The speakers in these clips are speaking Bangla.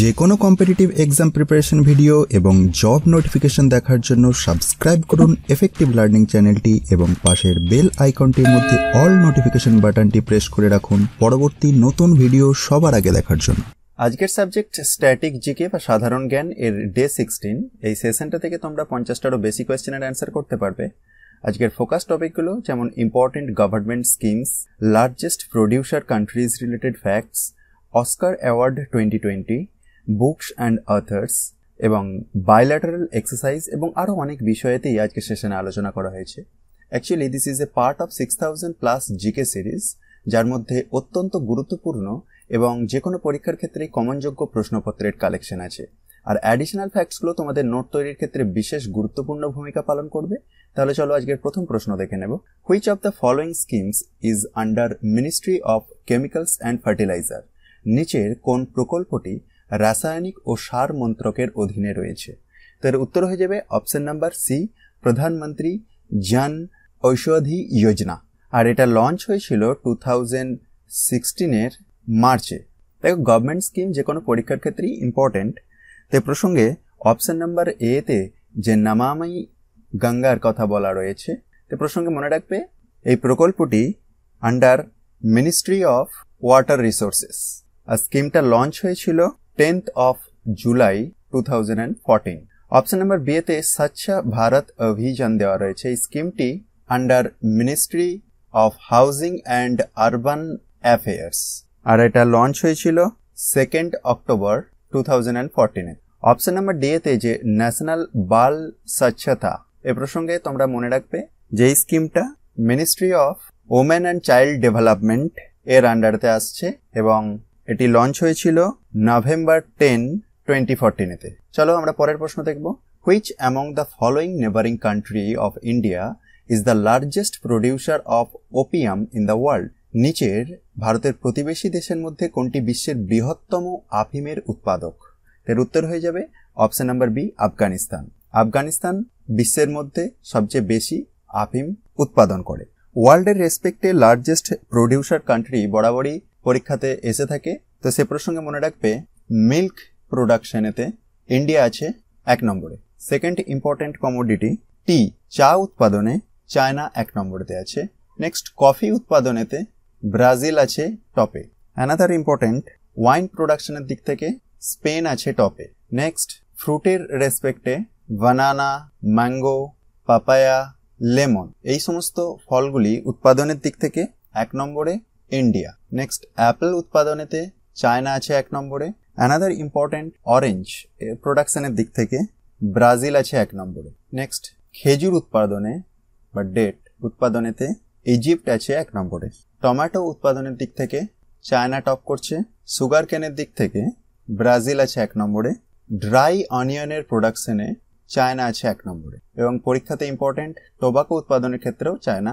যে কোনো কম্পিটিটিভ এক্সাম প্রিপারেশন ভিডিও এবং জব নোটিফিকেশন দেখার জন্য সাবস্ক্রাইব করুন এফেক্টিভ লার্নিং চ্যানেলটি এবং পাশের বেল আইকনটির মধ্যে অল নোটিফিকেশন বাটনটি প্রেস করে রাখুন পরবর্তী নতুন ভিডিও সবার আগে দেখার জন্য আজকের সাবজেক্ট স্ট্যাটিক জিকে বা সাধারণ জ্ঞান এর ডে সিক্সটিন এই সেশনটা থেকে তোমরা পঞ্চাশটারও বেশি কোয়েশ্চেনের অ্যান্সার করতে পারবে আজকের ফোকাস টপিকগুলো যেমন important government schemes largest producer countries related facts Oscar award twenty twenty books and authors এবং বায়োল্যাটারাল এক্সারসাইজ এবং আরও অনেক বিষয়েতেই আজকে সেশনে আলোচনা করা হয়েছে actually this is a part of six thousand plus GK series যার মধ্যে অত্যন্ত গুরুত্বপূর্ণ এবং যে কোনো পরীক্ষার ক্ষেত্রে কমনযোগ্য প্রশ্নপত্রের কালেকশন আছে আর অ্যাডিশনাল ফ্যাক্টসগুলো তোমাদের নোট তৈরির ক্ষেত্রে বিশেষ গুরুত্বপূর্ণ ভূমিকা পালন করবে তাহলে চলো আজকের প্রথম প্রশ্ন দেখে নেব which of the following schemes is under ministry of chemicals and fertilizer নিচের কোন প্রকল্পটি রাসায়নিক ও সার মন্ত্রকের অধীনে রয়েছে তার উত্তর হয়ে যাবে অপশন নাম্বার সি প্রধানমন্ত্রী জন ঔষধি যোজনা আর এটা লঞ্চ হয়েছিল টু থাউজেন্ড সিক্সটিনের মার্চে দেখো গভর্নমেন্ট স্কিম যে কোনো পরীক্ষার ক্ষেত্রেই ইম্পর্টেন্ট তে প্রসঙ্গে অপশন নাম্বার এতে যে নামামাই গঙ্গার কথা বলা রয়েছে তে প্রসঙ্গে মনে রাখবে এই প্রকল্পটি under ministry of water resources আর স্কিমটা লঞ্চ হয়েছিল 10th of July 2014 option number বিয়েতে স্বচ্ছ ভারত অভিযান দেওয়া রয়েছে এই স্কিমটি under ministry of housing and urban affairs আর এটা লঞ্চ হয়েছিল second October two thousand and ফোরটিনে অপশন নাম্বার ডিএতে যে ন্যাশনাল বাল স্বচ্ছতা এ প্রসঙ্গে তোমরা মনে রাখবে যে এই স্কিমটা ministry of women and child development এর আন্ডারতে আসছে এবং এটি লঞ্চ হয়েছিল নভেম্বর টেন টোয়েন্টি ফোরটিনেতে চলো আমরা পরের প্রশ্ন দেখব which among the following neighbouring country of India is the largest producer of opium in the world নিচের ভারতের প্রতিবেশী দেশের মধ্যে কোনটি বিশ্বের বৃহত্তম আফিমের উৎপাদক এর উত্তর হয়ে যাবে option number B Afghanistan Afghanistan বিশ্বের মধ্যে সবচেয়ে বেশি আফিম উৎপাদন করে ওয়ার্ল্ডের রেসপেক্টে লার্জেস্ট প্রডিউসার কান্ট্রি বরাবরই পরীক্ষাতে এসে থাকে তো সে প্রসঙ্গে মনে রাখবে মিল্ক প্রোডাকশনেতে ইন্ডিয়া আছে এক নম্বরে সেকেন্ড ইম্পর্টেন্ট কমোডিটি টি চা উৎপাদনে চায়না এক নম্বরেতে আছে নেক্সট কফি উৎপাদনেতে ব্রাজিল আছে টপে অ্যানাদার ইম্পর্টেন্ট ওয়াইন প্রোডাকশনের দিক থেকে স্পেন আছে টপে নেক্সট ফ্রুটের রেসপেক্টে বানানা ম্যাঙ্গো পাপায়া লেমন এই সমস্ত ফলগুলি উৎপাদনের দিক থেকে এক নম্বরে ইন্ডিয়া নেক্সট অ্যাপেল উৎপাদনেতে চায়না আছে এক নম্বরে অ্যানাদার ইম্পর্ট্যান্ট অরেঞ্জ প্রোডাকশনের দিক থেকে ব্রাজিল আছে এক নম্বরে নেক্সট খেজুর উৎপাদনে বা ডেট উৎপাদনেতে ইজিপ্ট আছে এক নম্বরে টমেটো উৎপাদনের দিক থেকে চায়না টপ করছে সুগার কেনের দিক থেকে ব্রাজিল আছে এক নম্বরে ড্রাই অনিয়নের প্রোডাকশনে চায়না আছে এক নম্বরে এবং পরীক্ষাতে ইম্পর্টেন্ট টোবাকো উৎপাদনের ক্ষেত্রেও চায়না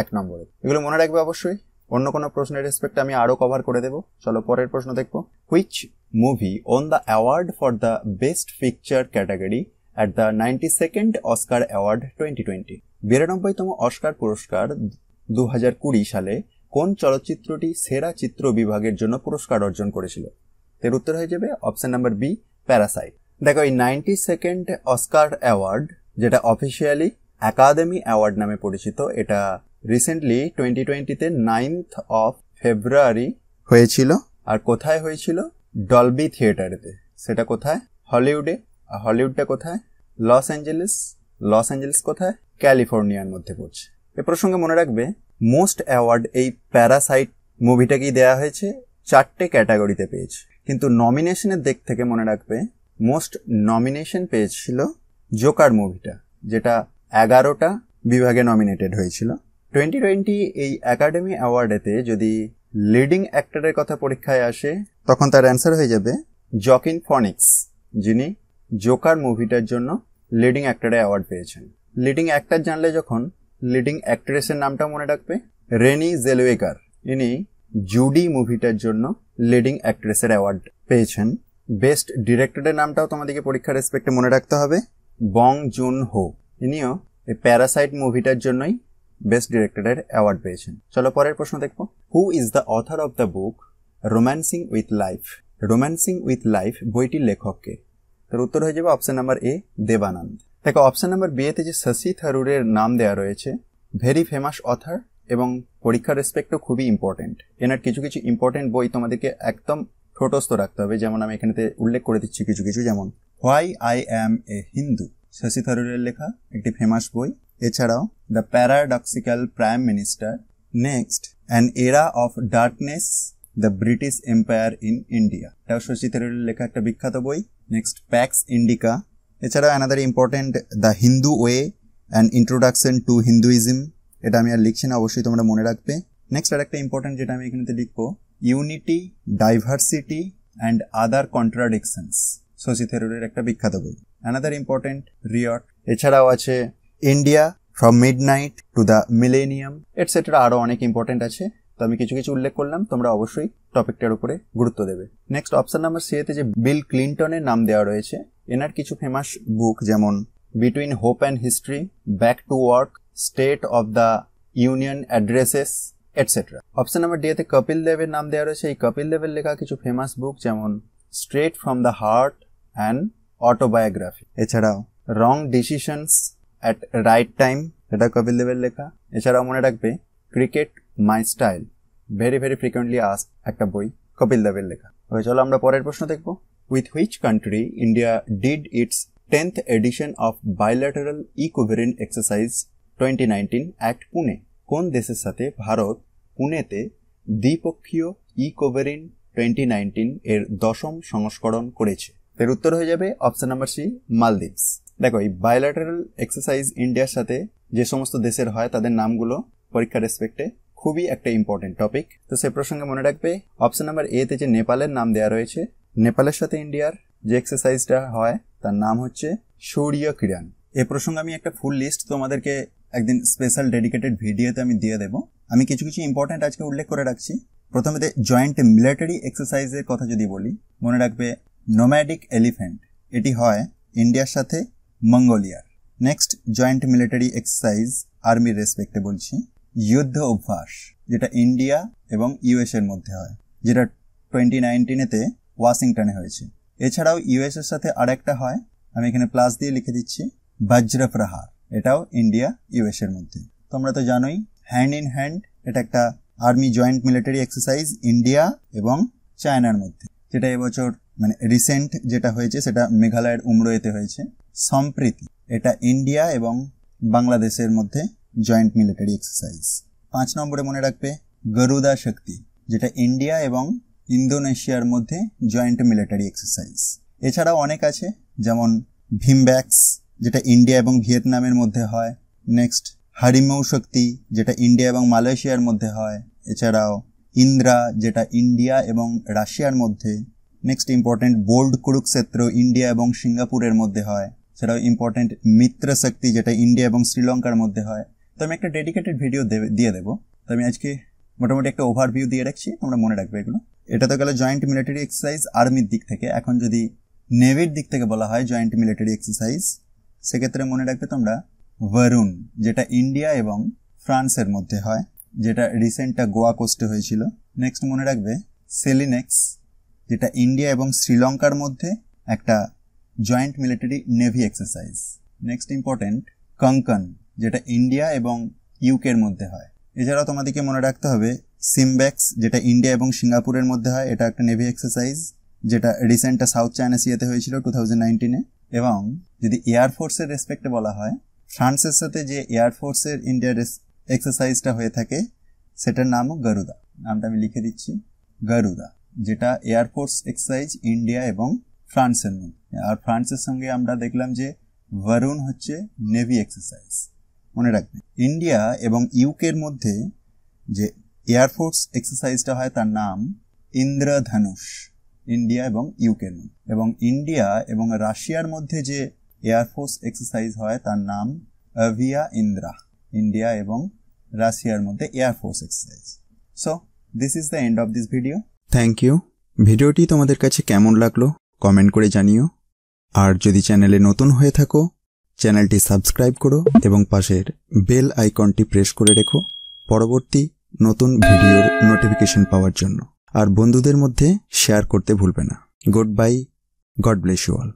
এক নম্বরে এগুলো মনে রাখবে অবশ্যই অন্য কোনো প্রশ্নের রেসপেক্টে আমি আরও কভার করে দেবো চলো পরের প্রশ্ন দেখবো which movie won the award for the best picture category at the ninety second Oscar award twenty twenty বিরানব্বইতম অস্কার পুরস্কার দু হাজার কুড়ি সালে কোন চলচ্চিত্রটি সেরা চিত্র বিভাগের জন্য পুরস্কার অর্জন করেছিল এর উত্তর হয়ে যাবে অপশন নাম্বার বি প্যারাসাইট দেখো এই নাইনটি সেকেন্ড অস্কার অ্যাওয়ার্ড যেটা অফিসিয়ালি একাডেমি অ্যাওয়ার্ড নামে পরিচিত এটা রিসেন্টলি টোয়েন্টি টোয়েন্টিতে নাইনথ অফ ফেব্রুয়ারি হয়েছিল আর কোথায় হয়েছিল ডলবি থিয়েটারেতে সেটা কোথায় হলিউডে আর হলিউডটা কোথায় লস অ্যাঞ্জেলেস লস অ্যাঞ্জেলেস কোথায় ক্যালিফোর্নিয়ার মধ্যে পড়ছে এ প্রসঙ্গে মনে রাখবে মোস্ট অ্যাওয়ার্ড এই প্যারাসাইট মুভিটাকেই দেয়া হয়েছে চারটে ক্যাটাগরিতে পেয়েছে কিন্তু নমিনেশনের দিক থেকে মনে রাখবে মোস্ট নমিনেশন পেয়েছিল জোকার মুভিটা যেটা এগারোটা বিভাগে নমিনেটেড হয়েছিল টোয়েন্টি টোয়েন্টি এই একাডেমি অ্যাওয়ার্ডেতে যদি লিডিং অ্যাক্টরের কথা পরীক্ষায় আসে তখন তার অ্যান্সার হয়ে যাবে জকিন ফনিক্স যিনি জোকার মুভিটার জন্য লিডিং অ্যাক্টরে অ্যাওয়ার্ড পেয়েছেন লিডিং অ্যাক্টর জানলে যখন লিডিং অ্যাক্ট্রেসের নামটা মনে রাখবে রেনি জেলওয়েকার ইনি জুডি মুভিটার জন্য লিডিং অ্যাক্ট্রেসের অ্যাওয়ার্ড পেয়েছেন বেস্ট ডিরেক্টরের নামটাও তোমাদেরকে পরীক্ষার রেসপেক্টে মনে রাখতে হবে বং জুন হো ইনিও এই প্যারাসাইট মুভিটার জন্যই বেস্ট ডিরেক্টরের অ্যাওয়ার্ড পেয়েছেন চলো পরের প্রশ্ন দেখবো who is the author of the book romancing with life romancing with life বইটির লেখককে তার উত্তর হয়ে যাবে অপশন নাম্বার এ দেবানন্দ দেখো অপশন নাম্বার বিয়েতে যে শশী থারুরের নাম দেওয়া রয়েছে ভেরি ফেমাস অথার এবং পরীক্ষার রেসপেক্টও খুবই ইম্পর্টেন্ট এনার কিছু কিছু ইম্পর্টেন্ট বই তোমাদেরকে একদম ঠোটস্থ রাখতে হবে যেমন আমি এখানেতে উল্লেখ করে দিচ্ছি কিছু কিছু যেমন why I am a Hindu Shashi থারুরের লেখা একটি ফেমাস বই এছাড়াও the paradoxical prime minister next an era of darkness the British empire in India এটাও শশী থারুরের লেখা একটা বিখ্যাত বই নেক্সট প্যাক্স ইন্ডিকা এছাড়াও another important the Hindu way and introduction to Hinduism এটা আমি আর লিখছি না অবশ্যই তোমরা মনে রাখবে নেক্সট আর একটা ইম্পর্টেন্ট যেটা আমি এখানে লিখব unity diversity and other contradictions Shashi থেরুরের একটা বিখ্যাত বই অ্যানাদার ইম্পর্টেন্ট রিয়ট এছাড়াও আছে India from midnight to the millennium etcetera আরও অনেক ইম্পর্টেন্ট আছে তো আমি কিছু কিছু উল্লেখ করলাম তোমরা অবশ্যই টপিকটার উপরে গুরুত্ব দেবে নেক্সট অপশন নাম্বার সিএতে যে বিল ক্লিন্টনের নাম দেওয়া রয়েছে এনার কিছু ফেমাস বুক যেমন between hope and history back to work state of the union addresses etcetera option number ডিতে কপিল দেবের নাম দেওয়া রয়েছে এই কপিল দেবের লেখা কিছু ফেমাস বুক যেমন straight from the heart and autobiography এছাড়াও wrong decisions at right time এটা কপিল দেবের লেখা এছাড়াও মনে রাখবে cricket my style very very frequently as একটা বই কপিল দেবের লেখা ওকে চলো আমরা পরের প্রশ্ন দেখব with which country India did its tenth edition of bilateral Ekuverin exercise twenty nineteen at Pune কোন দেশের সাথে ভারত পুনেতে দ্বিপক্ষীয় ইকোভেরিন টোয়েন্টি নাইনটিন এর দশম সংস্করণ করেছে এর উত্তর হয়ে যাবে অপশন নাম্বার সি মালদ্বীপস দেখো এই বায়োল্যাটারাল এক্সারসাইজ ইন্ডিয়ার সাথে যে সমস্ত দেশের হয় তাদের নামগুলো পরীক্ষার রেসপেক্টে খুবই একটা ইম্পর্টেন্ট টপিক তো সে প্রসঙ্গে মনে রাখবে অপশন নাম্বার এ তে যে নেপালের নাম দেওয়া রয়েছে নেপালের সাথে ইন্ডিয়ার যে এক্সারসাইজটা হয় তার নাম হচ্ছে সৌরীয় কিরণ এ প্রসঙ্গে আমি একটা ফুল লিস্ট তোমাদেরকে একদিন স্পেশাল ডেডিকেটেড ভিডিওতে আমি দিয়ে দেবো আমি কিছু কিছু ইম্পর্ট্যান্ট আজকে উল্লেখ করে রাখছি প্রথমে জয়েন্ট মিলিটারি এক্সারসাইজের কথা যদি বলি মনে রাখবে নোম্যাডিক এলিফেন্ট এটি হয় ইন্ডিয়ার সাথে Mongolia next joint military exercise আর্মির রেসপেক্টে বলছি যুদ্ধ অভ্যাস যেটা ইন্ডিয়া এবং ইউএস এর মধ্যে হয় যেটা টোয়েন্টি নাইনটিনেতে ওয়াশিংটনে হয়েছে এছাড়াও ইউএস এর সাথে আরেকটা হয় আমি এখানে প্লাস দিয়ে লিখে দিচ্ছি বজ্র প্রহার এটাও ইন্ডিয়া ইউএস এর মধ্যে তোমরা তো জানোই হ্যান্ড ইন হ্যান্ড এটা একটা army joint military exercise India এবং চায়নার মধ্যে যেটা এবছর মানে রিসেন্ট যেটা হয়েছে সেটা মেঘালয়ের উমরোয়েতে হয়েছে সম্প্রীতি এটা ইন্ডিয়া এবং বাংলাদেশের মধ্যে জয়েন্ট মিলিটারি এক্সারসাইজ পাঁচ নম্বরে মনে রাখবে গরুদা শক্তি যেটা ইন্ডিয়া এবং ইন্দোনেশিয়ার মধ্যে জয়েন্ট মিলিটারি এক্সারসাইজ এছাড়াও অনেক আছে যেমন ভিমব্যাক্স যেটা ইন্ডিয়া এবং ভিয়েতনামের মধ্যে হয় নেক্সট হারিমৌ শক্তি যেটা ইন্ডিয়া এবং মালয়েশিয়ার মধ্যে হয় এছাড়াও ইন্দ্রা যেটা ইন্ডিয়া এবং রাশিয়ার মধ্যে next important bold Kurukshetra India এবং সিঙ্গাপুরের মধ্যে হয় ইম্পর্টেন্ট ইম্পর্ট্যান্ট মিত্রশক্তি যেটা ইন্ডিয়া এবং শ্রীলঙ্কার মধ্যে হয় তো আমি একটা ডেডিকেটেড ভিডিও দিয়ে দেবো তো আমি আজকে মোটামুটি একটা ওভারভিউ দিয়ে রাখছি তোমরা মনে রাখবে এগুলো এটা তো গেল জয়েন্ট মিলিটারি এক্সারসাইজ আর্মির দিক থেকে এখন যদি নেভির দিক থেকে বলা হয় জয়েন্ট মিলিটারি এক্সারসাইজ সেক্ষেত্রে মনে রাখবে তোমরা ভারুন যেটা ইন্ডিয়া এবং ফ্রান্সের মধ্যে হয় যেটা রিসেন্টটা গোয়া কোস্টে হয়েছিল নেক্সট মনে রাখবে সেলিনেক্স যেটা ইন্ডিয়া এবং শ্রীলঙ্কার মধ্যে একটা joint military navy exercise next important Konkan যেটা ইন্ডিয়া এবং ইউকের মধ্যে হয় এছাড়াও তোমাদেরকে মনে রাখতে হবে সিমব্যাক্স যেটা ইন্ডিয়া এবং সিঙ্গাপুরের মধ্যে হয় এটা একটা নেভি এক্সারসাইজ যেটা রিসেন্টটা সাউথ চায়না সিয়াতে হয়েছিল টু থাউজেন্ড নাইনটিনে এবং যদি এয়ারফোর্সের রেসপেক্টে বলা হয় ফ্রান্সের সাথে যে এয়ারফোর্সের ইন্ডিয়ার এক্সারসাইজটা হয়ে থাকে সেটার নামও গরুদা নামটা আমি লিখে দিচ্ছি গরুদা যেটা এয়ারফোর্স এক্সারসাইজ ইন্ডিয়া এবং ফ্রান্সের মধ্যে আর ফ্রান্সের সঙ্গে আমরা দেখলাম যে ভারুন হচ্ছে নেভি এক্সারসাইজ মনে রাখবেন ইন্ডিয়া এবং ইউকের মধ্যে যে এয়ারফোর্স এক্সারসাইজটা হয় তার নাম ইন্দ্রধনুষ ইন্ডিয়া এবং ইউকের মধ্যে এবং ইন্ডিয়া এবং রাশিয়ার মধ্যে যে এয়ারফোর্স এক্সারসাইজ হয় তার নাম অভিয়া ইন্দ্রা ইন্ডিয়া এবং রাশিয়ার মধ্যে air force exercise so this is the end of this video thank you ভিডিওটি তোমাদের কাছে কেমন লাগলো কমেন্ট করে জানিও আর যদি চ্যানেলে নতুন হয়ে থাকো চ্যানেলটি সাবস্ক্রাইব করো এবং পাশের বেল আইকনটি প্রেস করে রেখো পরবর্তী নতুন ভিডিওর নোটিফিকেশন পাওয়ার জন্য আর বন্ধুদের মধ্যে শেয়ার করতে ভুলবে না goodbye God bless you all